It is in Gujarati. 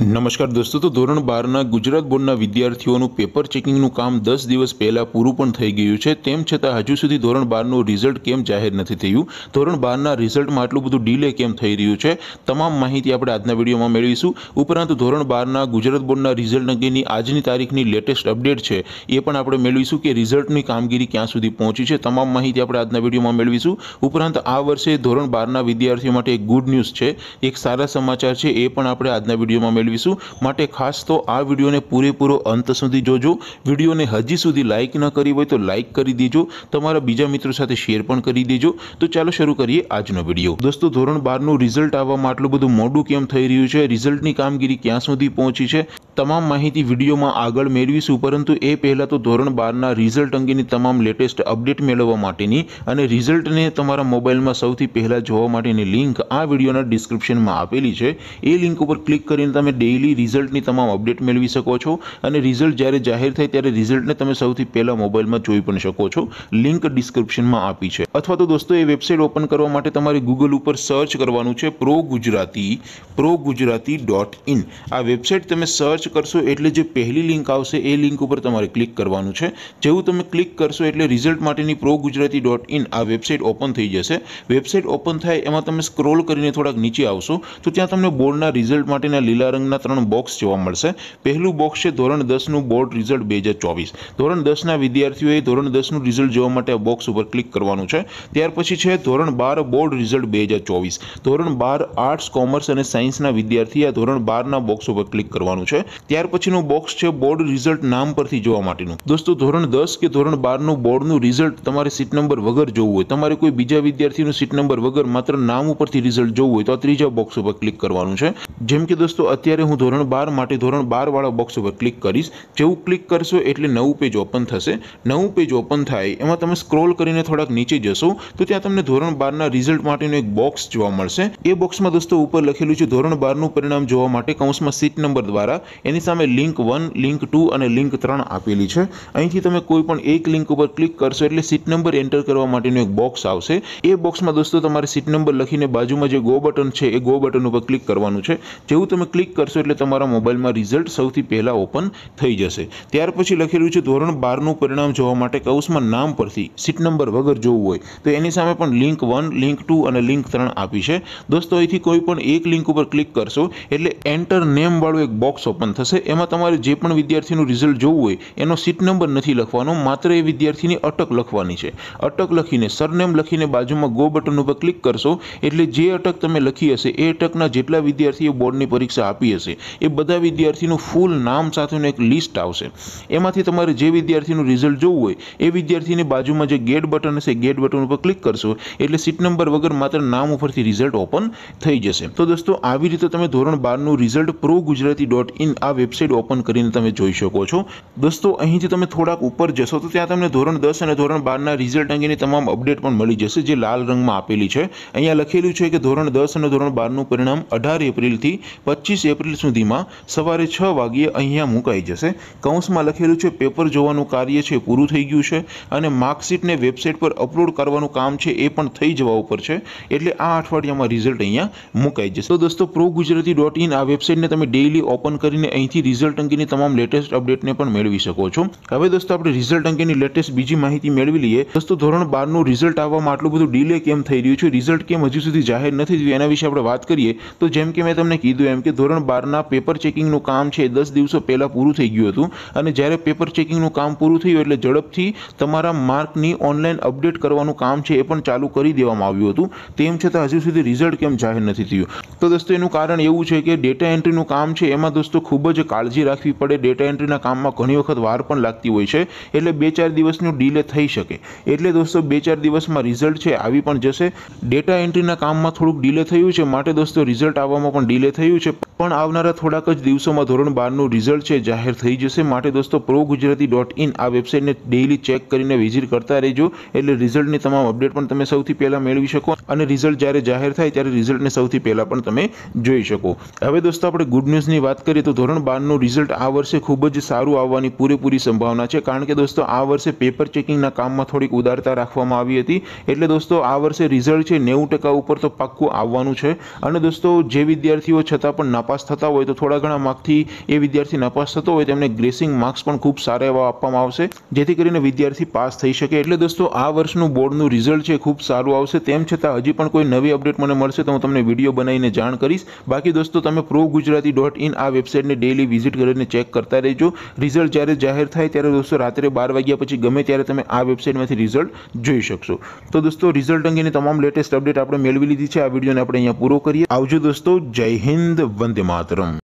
નમસ્કાર દોસ્તો તો ધોરણ બારના ગુજરાત બોર્ડના વિદ્યાર્થીઓનું પેપર ચેકિંગનું કામ દસ દિવસ પહેલાં પૂરું પણ થઈ ગયું છે તેમ છતાં હજુ સુધી ધોરણ બારનું રિઝલ્ટ કેમ જાહેર નથી થયું ધોરણ બારના રિઝલ્ટમાં આટલું બધું ડીલે કેમ થઈ રહ્યું છે તમામ માહિતી આપણે આજના વિડીયોમાં મેળવીશું ઉપરાંત ધોરણ બારના ગુજરાત બોર્ડના રિઝલ્ટ અંગેની આજની તારીખની લેટેસ્ટ અપડેટ છે એ પણ આપણે મેળવીશું કે રિઝલ્ટની કામગીરી ક્યાં સુધી પહોંચી છે તમામ માહિતી આપણે આજના વિડીયોમાં મેળવીશું ઉપરાંત આ વર્ષે ધોરણ બારના વિદ્યાર્થીઓ માટે એક ગુડ ન્યૂઝ છે એક સારા સમાચાર છે એ પણ આપણે આજના વિડીયોમાં મેળવીશું મેળવીશું માટે ખાસ તો આ વિડીયોને પૂરેપૂરો અંત સુધી જોજો વિડીયોને હજી સુધી લાઇક ન કરી હોય તો લાઇક કરી દેજો તમારા બીજા મિત્રો સાથે શેર પણ કરી દેજો તો ચાલો શરૂ કરીએ આજનો વિડીયો દોસ્તો ધોરણ બારનું રિઝલ્ટ આવવામાં આટલું બધું મોડું કેમ થઈ રહ્યું છે રિઝલ્ટની કામગીરી ક્યાં સુધી પહોંચી છે તમામ માહિતી વિડીયોમાં આગળ મેળવીશું પરંતુ એ પહેલાં તો ધોરણ બારના રિઝલ્ટ અંગેની તમામ લેટેસ્ટ અપડેટ મેળવવા માટેની અને રિઝલ્ટને તમારા મોબાઈલમાં સૌથી પહેલાં જોવા માટેની લિંક આ વિડીયોના ડિસ્ક્રિપ્શનમાં આપેલી છે એ લિંક ઉપર ક્લિક કરીને તમે ડેઇલી રિઝલ્ટની તમામ અપડેટ મેળવી શકો છો અને રિઝલ્ટ જ્યારે જાહેર થાય ત્યારે રિઝલ્ટને તમે સૌથી પહેલા મોબાઈલમાં જોઈ પણ શકો છો લિંક ડિસ્ક્રિપ્શનમાં આપી છે અથવા તો દોસ્તો એ વેબસાઇટ ઓપન કરવા માટે તમારે ગૂગલ ઉપર સર્ચ કરવાનું છે pro Gujarati pro Gujarati dot in આ વેબસાઇટ તમે સર્ચ કરશો એટલે જે પહેલી લિંક આવશે એ લિંક ઉપર તમારે ક્લિક કરવાનું છે જેવું તમે ક્લિક કરશો એટલે રિઝલ્ટ માટેની પ્રો ગુજરાતી ડોટ ઇન આ વેબસાઇટ ઓપન થઈ જશે વેબસાઇટ ઓપન થાય એમાં તમે સ્ક્રોલ કરીને થોડાક નીચે આવશો તો ત્યાં તમને બોર્ડના રિઝલ્ટ માટેના લીલા રંગ આઇટમના ત્રણ બોક્સ જોવા મળશે પહેલું બોક્સ છે ધોરણ દસનું બોર્ડ રિઝલ્ટ બે હજાર ચોવીસ ધોરણ દસના વિદ્યાર્થીઓએ ધોરણ દસનું રિઝલ્ટ જોવા માટે આ બોક્સ ઉપર ક્લિક કરવાનું છે ત્યાર પછી છે ધોરણ બાર બોર્ડ રિઝલ્ટ બે હજાર ચોવીસ ધોરણ બાર આર્ટ્સ કોમર્સ અને સાયન્સના વિદ્યાર્થી આ ધોરણ બારના બોક્સ ઉપર ક્લિક કરવાનું છે ત્યાર પછીનું બોક્સ છે બોર્ડ રિઝલ્ટ નામ પરથી જોવા માટેનું દોસ્તો ધોરણ દસ કે ધોરણ બારનું બોર્ડનું રિઝલ્ટ તમારે સીટ નંબર વગર જોવું હોય તમારે કોઈ બીજા વિદ્યાર્થીનું સીટ નંબર વગર માત્ર નામ ઉપરથી રિઝલ્ટ જોવું હોય તો આ ત્રીજા બોક્સ ઉપર ક્લિક કરવાનું છે જેમ કે દોસ્તો અત્યારે અત્યારે હું ધોરણ બાર માટે ધોરણ બારવાળા બોક્સ ઉપર ક્લિક કરીશ જેવું ક્લિક કરશો એટલે નવું પેજ ઓપન થશે નવું પેજ ઓપન થાય એમાં તમે સ્ક્રોલ કરીને થોડાક નીચે જશો તો ત્યાં તમને ધોરણ બારના રિઝલ્ટ માટેનું એક બોક્સ જોવા મળશે એ બોક્સમાં દોસ્તો ઉપર લખેલું છે ધોરણ બારનું પરિણામ જોવા માટે કૌંસમાં સીટ નંબર દ્વારા એની સામે લિંક વન લિંક ટુ અને લિંક ત્રણ આપેલી છે અહીંથી તમે કોઈ પણ એક લિંક ઉપર ક્લિક કરશો એટલે સીટ નંબર એન્ટર કરવા માટેનું એક બોક્સ આવશે એ બોક્સમાં દોસ્તો તમારે સીટ નંબર લખીને બાજુમાં જે ગો બટન છે એ ગો બટન ઉપર ક્લિક કરવાનું છે જેવું તમે ક્લિક કરશો એટલે તમારા મોબાઈલમાં રિઝલ્ટ સૌથી પહેલાં ઓપન થઈ જશે ત્યાર પછી લખેલું છે ધોરણ બારનું પરિણામ જોવા માટે કૌશમાં નામ પરથી સીટ નંબર વગર જોવું હોય તો એની સામે પણ લિંક વન લિંક ટુ અને લિંક ત્રણ આપી છે દોસ્તો અહીંથી કોઈ પણ એક લિંક ઉપર ક્લિક કરશો એટલે એન્ટર નેમવાળું એક બોક્સ ઓપન થશે એમાં તમારે જે પણ વિદ્યાર્થીનું રિઝલ્ટ જોવું હોય એનો સીટ નંબર નથી લખવાનો માત્ર એ વિદ્યાર્થીની અટક લખવાની છે અટક લખીને સરનેમ લખીને બાજુમાં ગો બટન ઉપર ક્લિક કરશો એટલે જે અટક તમે લખી હશે એ અટકના જેટલા વિદ્યાર્થીઓ બોર્ડની પરીક્ષા આપી બી હશે એ બધા વિદ્યાર્થીનું ફૂલ નામ સાથેનું એક લિસ્ટ આવશે એમાંથી તમારે જે વિદ્યાર્થીનું રિઝલ્ટ જોવું હોય એ વિદ્યાર્થીની બાજુમાં જે ગેટ બટન હશે ગેટ બટન ઉપર ક્લિક કરશો એટલે સીટ નંબર વગર માત્ર નામ ઉપરથી રિઝલ્ટ ઓપન થઈ જશે તો દોસ્તો આવી રીતે તમે ધોરણ બારનું result pro Gujarati dot in આ વેબસાઇટ ઓપન કરીને તમે જોઈ શકો છો દોસ્તો અહીંથી તમે થોડાક ઉપર જશો તો ત્યાં તમને ધોરણ દસ અને ધોરણ બારના રિઝલ્ટ અંગેની તમામ અપડેટ પણ મળી જશે જે લાલ રંગમાં આપેલી છે અહીંયા લખેલું છે કે ધોરણ દસ અને ધોરણ બારનું પરિણામ અઢાર એપ્રિલથી પચીસ એપ્રિલ એપ્રિલ સુધીમાં સવારે છ વાગ્યે અહીંયા મુકાઈ જશે કૌંસમાં લખેલું છે પેપર જોવાનું કાર્ય છે પૂરું થઈ ગયું છે અને માર્કશીટને વેબસાઇટ પર અપલોડ કરવાનું કામ છે એ પણ થઈ જવા ઉપર છે એટલે આ અઠવાડિયામાં રિઝલ્ટ અહીંયા મુકાઈ જશે તો દોસ્તો પ્રો ગુજરાતી ડોટ ઇન આ વેબસાઇટને તમે ડેઇલી ઓપન કરીને અહીંથી રિઝલ્ટ અંગેની તમામ લેટેસ્ટ અપડેટને પણ મેળવી શકો છો હવે દોસ્તો આપણે રિઝલ્ટ અંગેની લેટેસ્ટ બીજી માહિતી મેળવી લઈએ દોસ્તો ધોરણ બારનું રિઝલ્ટ આવવામાં આટલું બધું ડીલે કેમ થઈ રહ્યું છે રિઝલ્ટ કેમ હજુ સુધી જાહેર નથી થયું એના વિશે આપણે વાત કરીએ તો જેમ કે મેં તમને કીધું એમ કે ધોરણ બારના પેપર ચેકિંગનું કામ છે દસ દિવસો પહેલાં પૂરું થઈ ગયું હતું અને જ્યારે પેપર ચેકિંગનું કામ પૂરું થયું એટલે ઝડપથી તમારા માર્કની ઓનલાઈન અપડેટ કરવાનું કામ છે એ પણ ચાલુ કરી દેવામાં આવ્યું હતું તેમ છતાં હજુ સુધી રિઝલ્ટ કેમ જાહેર નથી થયું તો દોસ્તો એનું કારણ એવું છે કે ડેટા એન્ટ્રીનું કામ છે એમાં દોસ્તો ખૂબ જ કાળજી રાખવી પડે ડેટા એન્ટ્રીના કામમાં ઘણી વખત વાર પણ લાગતી હોય છે એટલે બે ચાર દિવસનું ડીલે થઈ શકે એટલે દોસ્તો બે ચાર દિવસમાં રિઝલ્ટ છે આવી પણ જશે ડેટા એન્ટ્રીના કામમાં થોડુંક ડીલે થયું છે માટે દોસ્તો રિઝલ્ટ આવવામાં પણ ડીલે થયું છે પણ આવનારા થોડાક જ દિવસોમાં ધોરણ બારનું રિઝલ્ટ છે જાહેર થઈ જશે માટે દોસ્તો પ્રો ગુજરાતી ડોટ ઇન આ વેબસાઇટને ડેઇલી ચેક કરીને વિઝિટ કરતા રહેજો એટલે રિઝલ્ટની તમામ અપડેટ પણ તમે સૌથી પહેલાં મેળવી શકો અને રિઝલ્ટ જ્યારે જાહેર થાય ત્યારે રિઝલ્ટને સૌથી પહેલાં પણ તમે જોઈ શકો હવે દોસ્તો આપણે ગુડ ન્યૂઝની વાત કરીએ તો ધોરણ બારનું રિઝલ્ટ આ વર્ષે ખૂબ જ સારું આવવાની પૂરેપૂરી સંભાવના છે કારણ કે દોસ્તો આ વર્ષે પેપર ચેકિંગના કામમાં થોડીક ઉદારતા રાખવામાં આવી હતી એટલે દોસ્તો આ વર્ષે રિઝલ્ટ છે નેવું ટકા ઉપર તો પાક્કું આવવાનું છે અને દોસ્તો જે વિદ્યાર્થીઓ છતાં પણ નાપાસ થતા હોય તો થોડા ઘણા માર્કથી એ વિદ્યાર્થી નાપાસ થતો હોય તેમને ગ્રેસિંગ માર્ક્સ પણ ખૂબ સારા એવા આપવામાં આવશે જેથી કરીને વિદ્યાર્થી પાસ થઈ શકે એટલે દોસ્તો આ વર્ષનું બોર્ડનું રિઝલ્ટ છે ખૂબ સારું આવશે તેમ છતાં હજી પણ કોઈ નવી અપડેટ મને મળશે તો હું તમને વિડીયો બનાવીને જાણ કરીશ બાકી દોસ્તો તમે પ્રો ગુજરાતી ડોટ ઇન આ વેબસાઇટને ડેલી વિઝિટ કરીને ચેક કરતા રહેજો રિઝલ્ટ જ્યારે જાહેર થાય ત્યારે દોસ્તો રાત્રે બાર વાગ્યા પછી ગમે ત્યારે તમે આ વેબસાઇટમાંથી રિઝલ્ટ જોઈ શકશો તો દોસ્તો રિઝલ્ટ અંગેની તમામ લેટેસ્ટ અપડેટ આપણે મેળવી લીધી છે આ વિડીયોને આપણે અહીંયા પૂરો કરીએ આવજો દોસ્તો જય હિન્દ વંદે Haydi mağdurum.